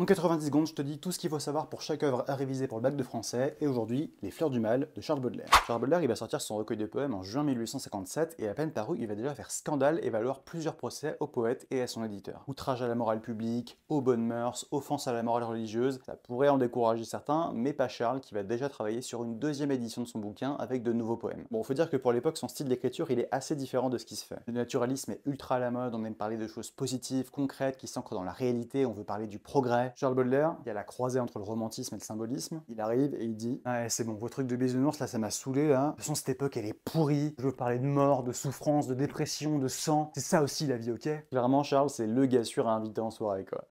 En 90 secondes, je te dis tout ce qu'il faut savoir pour chaque œuvre à réviser pour le bac de français, et aujourd'hui, Les Fleurs du Mal de Charles Baudelaire. Charles Baudelaire, il va sortir son recueil de poèmes en juin 1857, et à peine paru, il va déjà faire scandale et valoir plusieurs procès au poète et à son éditeur. Outrage à la morale publique, aux bonnes mœurs, offense à la morale religieuse, ça pourrait en décourager certains, mais pas Charles, qui va déjà travailler sur une deuxième édition de son bouquin avec de nouveaux poèmes. Bon, faut dire que pour l'époque, son style d'écriture, il est assez différent de ce qui se fait. Le naturalisme est ultra à la mode, on aime parler de choses positives, concrètes, qui s'ancrent dans la réalité, on veut parler du progrès, Charles Baudelaire, il y a la croisée entre le romantisme et le symbolisme. Il arrive et il dit ah, c'est bon, vos trucs de bisounours, là, ça m'a saoulé, là. De toute façon, cette époque, elle est pourrie. Je veux parler de mort, de souffrance, de dépression, de sang. C'est ça aussi la vie, ok Clairement, Charles, c'est le gars sûr à inviter en soirée, quoi.